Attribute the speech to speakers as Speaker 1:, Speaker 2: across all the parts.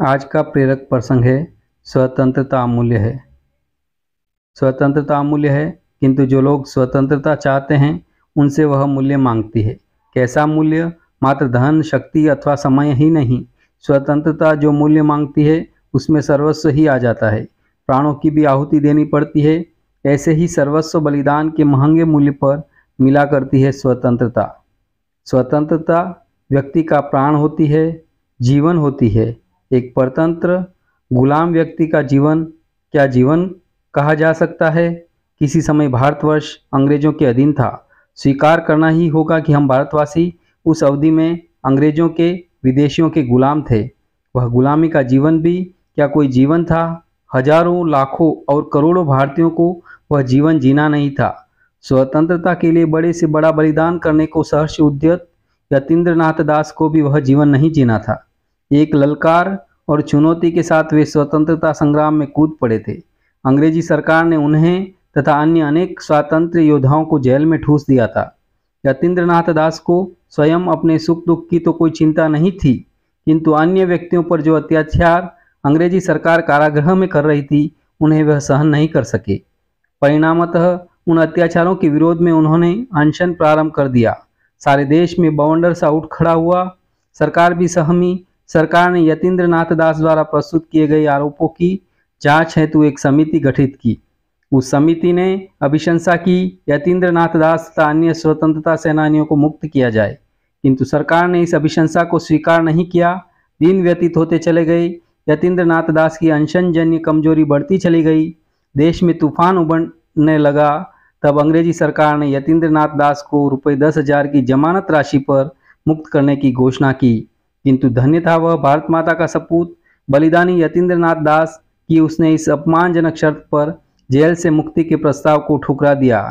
Speaker 1: आज का प्रेरक प्रसंग है स्वतंत्रता अमूल्य है स्वतंत्रता अमूल्य है किंतु जो लोग स्वतंत्रता चाहते हैं उनसे वह मूल्य मांगती है कैसा मूल्य मात्र धन शक्ति अथवा समय ही नहीं स्वतंत्रता जो मूल्य मांगती है उसमें सर्वस्व ही आ जाता है प्राणों की भी आहुति देनी पड़ती है ऐसे ही सर्वस्व बलिदान के महंगे मूल्य पर मिला करती है स्वतंत्रता स्वतंत्रता व्यक्ति का प्राण होती है जीवन होती है एक परतंत्र गुलाम व्यक्ति का जीवन क्या जीवन कहा जा सकता है किसी समय भारतवर्ष अंग्रेजों के अधीन था स्वीकार करना ही होगा कि हम भारतवासी उस अवधि में अंग्रेजों के विदेशियों के गुलाम थे वह गुलामी का जीवन भी क्या कोई जीवन था हजारों लाखों और करोड़ों भारतीयों को वह जीवन जीना नहीं था स्वतंत्रता के लिए बड़े से बड़ा बलिदान करने को सहर्ष उद्यत यतीन्द्रनाथ दास को भी वह जीवन नहीं जीना था एक ललकार और चुनौती के साथ वे स्वतंत्रता संग्राम में कूद पड़े थे अंग्रेजी सरकार ने उन्हें तथा अन्य अनेक स्वातंत्र योद्धाओं को जेल में ठूस दिया था यतेंद्रनाथ दास को स्वयं अपने सुख दुख की तो कोई चिंता नहीं थी किंतु अन्य व्यक्तियों पर जो अत्याचार अंग्रेजी सरकार कारागृह में कर रही थी उन्हें वह सहन नहीं कर सके परिणामतः उन अत्याचारों के विरोध में उन्होंने अनशन प्रारंभ कर दिया सारे देश में बवंडर सा उठ खड़ा हुआ सरकार भी सहमी सरकार ने यतीन्द्र नाथ दास द्वारा प्रस्तुत किए गए आरोपों की जांच हेतु एक समिति गठित की उस समिति ने अभिशंसा की यतीन्द्र नाथ दास तथा अन्य स्वतंत्रता सेनानियों को मुक्त किया जाए किंतु सरकार ने इस अभिशंसा को स्वीकार नहीं किया दिन व्यतीत होते चले गए यतीन्द्र नाथ दास की अनशनजन्य कमजोरी बढ़ती चली गई देश में तूफान उबड़ने लगा तब अंग्रेजी सरकार ने यतीन्द्र नाथ दास को रुपये दस हजार की जमानत राशि पर मुक्त करने की घोषणा की किंतु धन्य था वह भारत माता का सपूत बलिदानी यतीन्द्र दास की उसने इस अपमानजनक शर्त पर जेल से मुक्ति के प्रस्ताव को ठुकरा दिया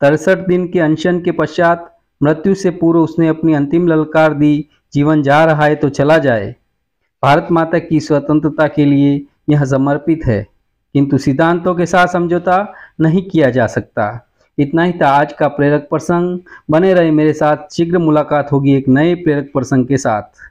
Speaker 1: तिरसठ दिन के अनशन के पश्चात मृत्यु से पूर्व उसने अपनी अंतिम ललकार दी जीवन जा रहा है तो चला जाए भारत माता की स्वतंत्रता के लिए यह समर्पित है किंतु सिद्धांतों के साथ समझौता नहीं किया जा सकता इतना ही था आज का प्रेरक प्रसंग बने रहे मेरे साथ शीघ्र मुलाकात होगी एक नए प्रेरक प्रसंग के साथ